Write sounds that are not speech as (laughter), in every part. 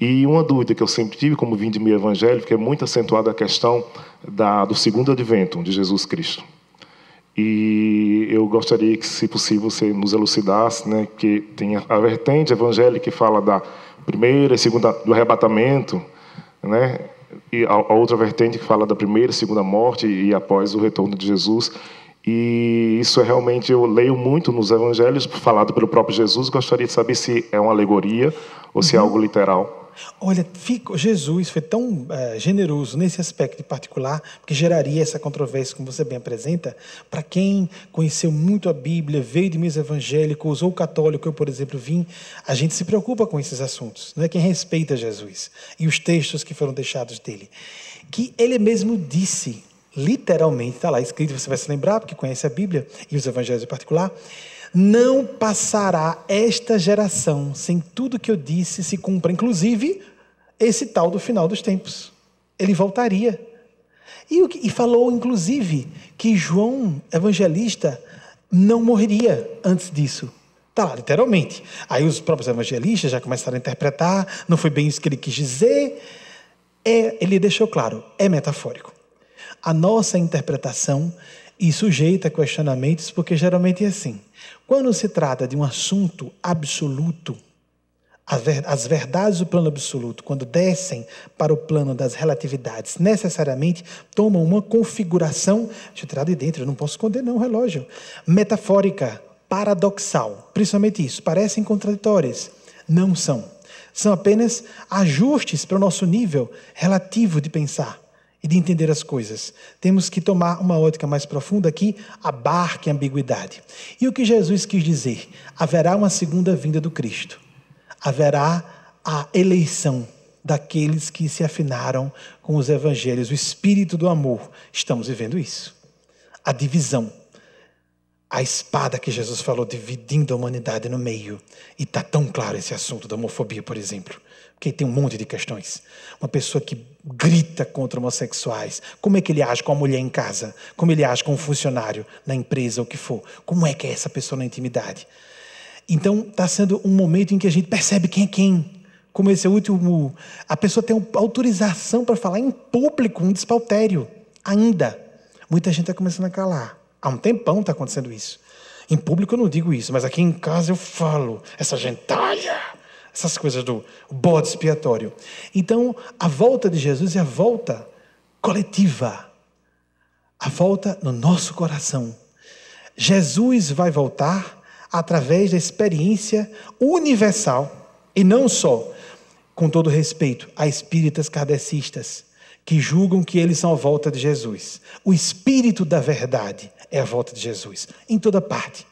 E uma dúvida que eu sempre tive, como vim de meio evangélico, é muito acentuada a questão da, do segundo advento de Jesus Cristo. E eu gostaria que, se possível, você nos elucidasse, né, que tem a vertente evangélica que fala da primeira e segunda do arrebatamento, né, e a, a outra vertente que fala da primeira e segunda morte e após o retorno de Jesus. E isso é realmente eu leio muito nos evangelhos falado pelo próprio Jesus. Gostaria de saber se é uma alegoria ou se é uhum. é algo literal. Olha, Jesus foi tão é, generoso nesse aspecto particular, que geraria essa controvérsia, como você bem apresenta, para quem conheceu muito a Bíblia, veio de meus evangélicos ou católico, eu, por exemplo, vim, a gente se preocupa com esses assuntos, não é quem respeita Jesus e os textos que foram deixados dele. Que ele mesmo disse literalmente está lá escrito, você vai se lembrar, porque conhece a Bíblia e os evangelhos em particular. Não passará esta geração sem tudo que eu disse se cumpra, inclusive esse tal do final dos tempos. Ele voltaria. E, e falou, inclusive, que João, evangelista, não morreria antes disso. Está lá, literalmente. Aí os próprios evangelistas já começaram a interpretar, não foi bem isso que ele quis dizer. É, ele deixou claro, é metafórico a nossa interpretação e sujeita a questionamentos, porque geralmente é assim. Quando se trata de um assunto absoluto, as verdades do plano absoluto, quando descem para o plano das relatividades, necessariamente tomam uma configuração, deixa eu tirar de dentro, eu não posso esconder não o relógio, metafórica, paradoxal, principalmente isso, parecem contraditórias, não são. São apenas ajustes para o nosso nível relativo de pensar e de entender as coisas. Temos que tomar uma ótica mais profunda que abarque a ambiguidade. E o que Jesus quis dizer? Haverá uma segunda vinda do Cristo. Haverá a eleição daqueles que se afinaram com os evangelhos, o espírito do amor. Estamos vivendo isso. A divisão a espada que Jesus falou, dividindo a humanidade no meio. E está tão claro esse assunto da homofobia, por exemplo. Porque tem um monte de questões. Uma pessoa que grita contra homossexuais. Como é que ele age com a mulher em casa? Como ele age com um funcionário na empresa, ou o que for? Como é que é essa pessoa na intimidade? Então, está sendo um momento em que a gente percebe quem é quem. Como esse é último. A pessoa tem autorização para falar em público um despautério. Ainda. Muita gente está começando a calar. Há um tempão está acontecendo isso. Em público eu não digo isso, mas aqui em casa eu falo essa gentalha, essas coisas do bode expiatório. Então, a volta de Jesus é a volta coletiva, a volta no nosso coração. Jesus vai voltar através da experiência universal e não só, com todo respeito, a espíritas kardecistas que julgam que eles são a volta de Jesus. O espírito da verdade é a volta de Jesus, em toda parte.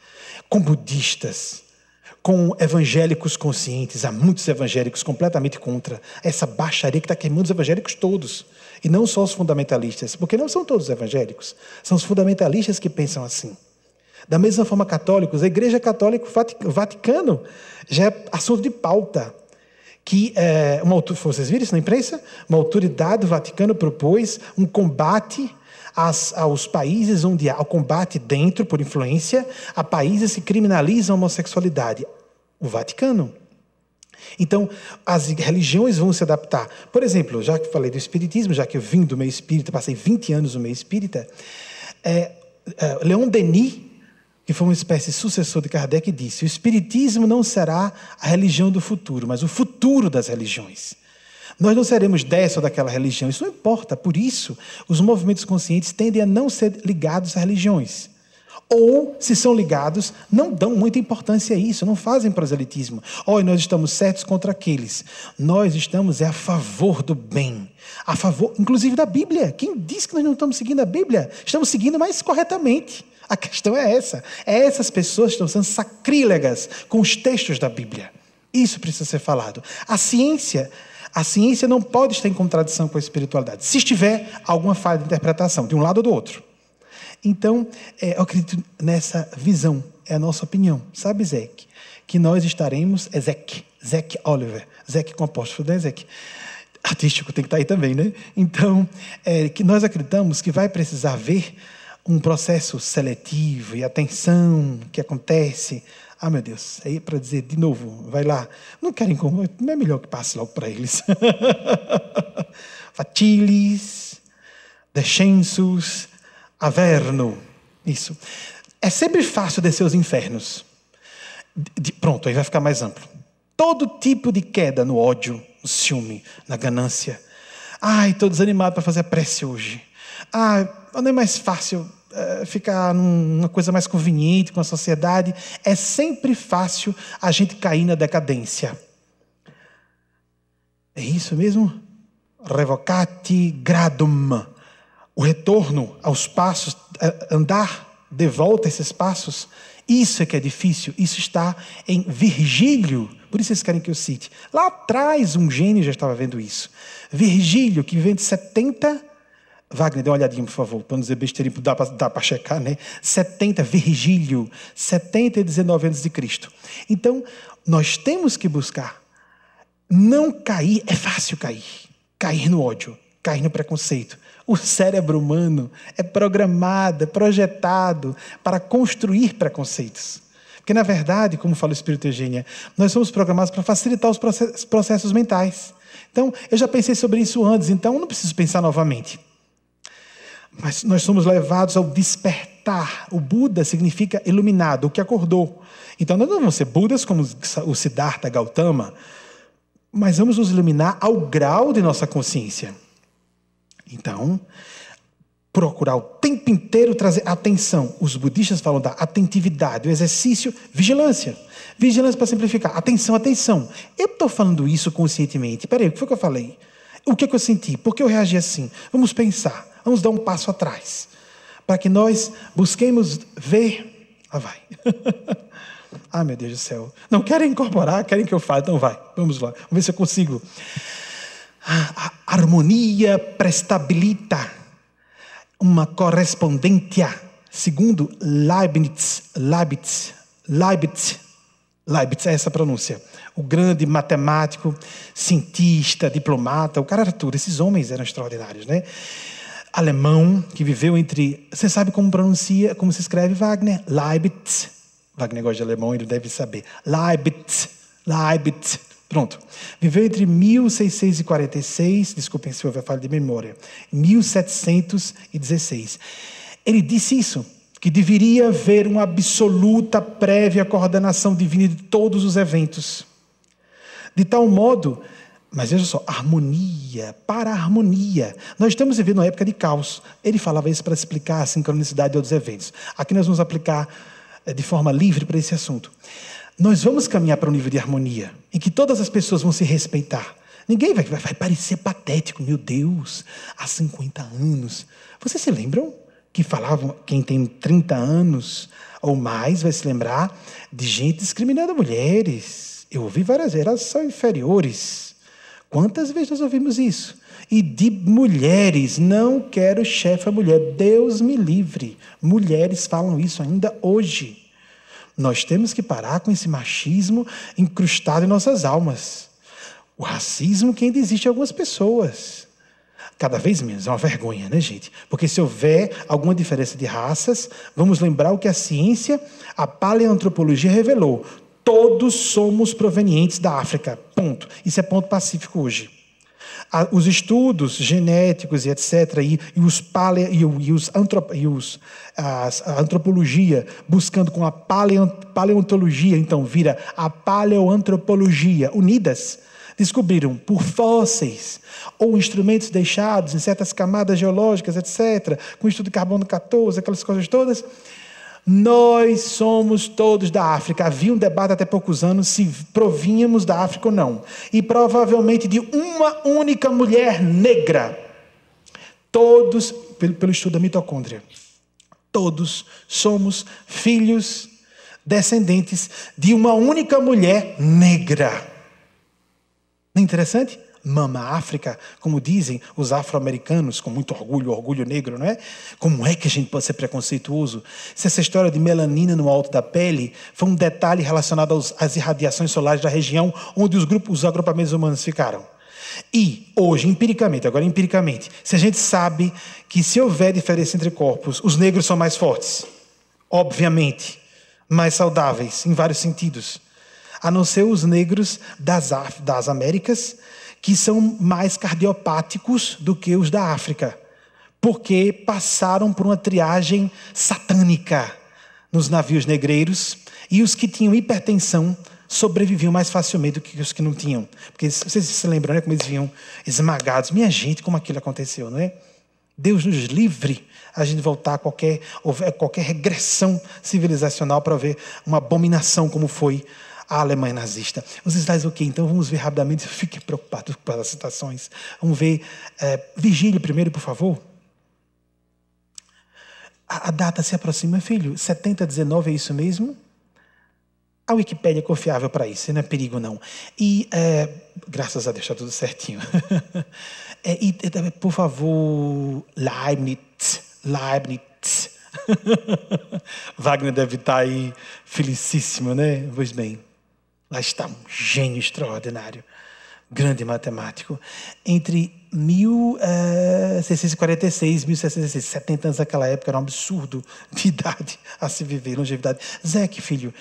Com budistas, com evangélicos conscientes, há muitos evangélicos completamente contra essa baixaria que está queimando os evangélicos todos, e não só os fundamentalistas, porque não são todos evangélicos, são os fundamentalistas que pensam assim. Da mesma forma, católicos, a Igreja Católica, o Vaticano, já é assunto de pauta que é, uma, vocês viram isso na imprensa? Uma autoridade do Vaticano propôs um combate às, aos países onde há o combate dentro, por influência, a países que criminalizam a homossexualidade. O Vaticano. Então, as religiões vão se adaptar. Por exemplo, já que falei do espiritismo, já que eu vim do meio espírita, passei 20 anos no meio espírita, é, é, Leon Denis que foi uma espécie sucessor de Kardec, disse: O Espiritismo não será a religião do futuro, mas o futuro das religiões. Nós não seremos dessa ou daquela religião, isso não importa. Por isso, os movimentos conscientes tendem a não ser ligados a religiões. Ou, se são ligados, não dão muita importância a isso, não fazem proselitismo. Ou nós estamos certos contra aqueles. Nós estamos é a favor do bem, a favor, inclusive da Bíblia. Quem diz que nós não estamos seguindo a Bíblia? Estamos seguindo, mas corretamente. A questão é essa. É essas pessoas que estão sendo sacrílegas com os textos da Bíblia. Isso precisa ser falado. A ciência, a ciência não pode estar em contradição com a espiritualidade. Se estiver alguma falha de interpretação, de um lado ou do outro. Então, é, eu acredito nessa visão. É a nossa opinião. Sabe, Zeke? Que nós estaremos. É Zeke. Zeke Oliver. Zeke com apóstolo, né, Zeke? Artístico tem que estar aí também, né? Então, é, que nós acreditamos que vai precisar ver um processo seletivo e atenção que acontece. Ah, meu Deus, aí é para dizer de novo, vai lá. Não querem como, é melhor que passe logo para eles. (laughs) Fatilis, descensus, averno. Isso. É sempre fácil descer os infernos. De, pronto, aí vai ficar mais amplo. Todo tipo de queda no ódio, no ciúme, na ganância. Ai, estou desanimado para fazer a prece hoje. Ah, não é mais fácil eh, ficar numa coisa mais conveniente com a sociedade? É sempre fácil a gente cair na decadência. É isso mesmo? Revocati gradum. O retorno aos passos, eh, andar de volta esses passos, isso é que é difícil. Isso está em Virgílio. Por isso vocês querem que eu cite. Lá atrás, um gênio já estava vendo isso. Virgílio, que viveu de 70 Wagner, dê uma olhadinha, por favor, para não dizer besteira, dá para checar, né? 70, Virgílio, 70 e 19 anos de Cristo. Então, nós temos que buscar. Não cair, é fácil cair. Cair no ódio, cair no preconceito. O cérebro humano é programado, é projetado para construir preconceitos. Porque, na verdade, como fala o Espírito Eugênia, nós somos programados para facilitar os processos mentais. Então, eu já pensei sobre isso antes, então não preciso pensar novamente. Mas nós somos levados ao despertar. O Buda significa iluminado, o que acordou. Então nós não vamos ser Budas como o Siddhartha Gautama, mas vamos nos iluminar ao grau de nossa consciência. Então, procurar o tempo inteiro trazer atenção. Os budistas falam da atentividade, o exercício, vigilância. Vigilância para simplificar. Atenção, atenção. Eu estou falando isso conscientemente. Peraí, o que foi que eu falei? O que, é que eu senti? Por que eu reagi assim? Vamos pensar. Vamos dar um passo atrás, para que nós busquemos ver. Ah, vai. (laughs) ah, meu Deus do céu. Não querem incorporar, querem que eu fale, então vai. Vamos lá, vamos ver se eu consigo. A harmonia prestabilita uma correspondência, segundo Leibniz, Leibniz, Leibniz, Leibniz, é essa pronúncia. O grande matemático, cientista, diplomata, o cara era tudo. Esses homens eram extraordinários, né? alemão que viveu entre. Você sabe como pronuncia, como se escreve Wagner? Leibniz. Wagner gosta de alemão, ele deve saber. Leibniz. Leibniz. Pronto. Viveu entre 1646, desculpem se eu falo de memória, 1716. Ele disse isso, que deveria haver uma absoluta prévia coordenação divina de todos os eventos. De tal modo mas veja só, harmonia, para harmonia. Nós estamos vivendo uma época de caos. Ele falava isso para explicar a sincronicidade dos eventos. Aqui nós vamos aplicar eh, de forma livre para esse assunto. Nós vamos caminhar para um nível de harmonia em que todas as pessoas vão se respeitar. Ninguém vai, vai, vai parecer patético, meu Deus, há 50 anos. Vocês se lembram que falavam, quem tem 30 anos ou mais vai se lembrar de gente discriminando mulheres. Eu ouvi várias vezes, elas são inferiores. Quantas vezes nós ouvimos isso? E de mulheres, não quero chefe a mulher, Deus me livre. Mulheres falam isso ainda hoje. Nós temos que parar com esse machismo incrustado em nossas almas. O racismo que ainda existe em algumas pessoas. Cada vez menos, é uma vergonha, né, gente? Porque se houver alguma diferença de raças, vamos lembrar o que a ciência, a paleoantropologia revelou. Todos somos provenientes da África. Ponto. Isso é ponto pacífico hoje. Os estudos genéticos e etc., e, e os, palea, e, e os, antrop, e os a, a antropologia, buscando com a paleontologia, então vira a paleoantropologia, unidas, descobriram por fósseis ou instrumentos deixados em certas camadas geológicas, etc., com estudo de carbono 14, aquelas coisas todas, nós somos todos da África. Havia um debate até poucos anos se provínhamos da África ou não. E provavelmente de uma única mulher negra. Todos, pelo, estudo da mitocôndria, todos somos filhos descendentes de uma única mulher negra. Não é interessante? mama África, como dizem os afro-americanos, com muito orgulho, orgulho negro, não é? Como é que a gente pode ser preconceituoso? Se essa história de melanina no alto da pele foi um detalhe relacionado aos, às irradiações solares da região onde os, grupos, os agrupamentos humanos ficaram. E hoje, empiricamente, agora empiricamente, se a gente sabe que se houver diferença entre corpos, os negros são mais fortes, obviamente, mais saudáveis em vários sentidos, a não ser os negros das, das Américas que são mais cardiopáticos do que os da África, porque passaram por uma triagem satânica nos navios negreiros e os que tinham hipertensão sobreviviam mais facilmente do que os que não tinham. Porque vocês se lembram, né, como eles vinham esmagados. Minha gente, como aquilo aconteceu, não é? Deus nos livre a gente voltar a qualquer, qualquer regressão civilizacional para ver uma abominação como foi a Alemanha nazista. Os slides o quê? Então vamos ver rapidamente, (laughs) fique preocupado com as citações. Vamos ver, é, vigile primeiro, por favor. A, a data se aproxima, filho, 7019 é isso mesmo? A Wikipédia é confiável para isso, não é perigo não. E, é, graças a Deus, está tudo certinho. (laughs) é, e, é, por favor, Leibniz, Leibniz. (laughs) Wagner deve estar tá aí felicíssimo, né? Pois bem. Lá está um gênio extraordinário, grande matemático. Entre 1646 eh, e 1666, 70 anos naquela época, era um absurdo (laughs) de idade a se viver, longevidade. Zeque, filho,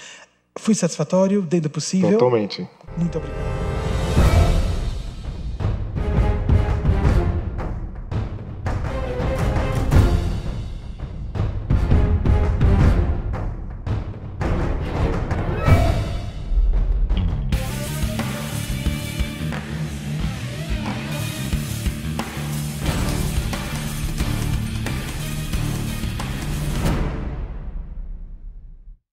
foi satisfatório, dentro do possível? Totalmente. Muito obrigado.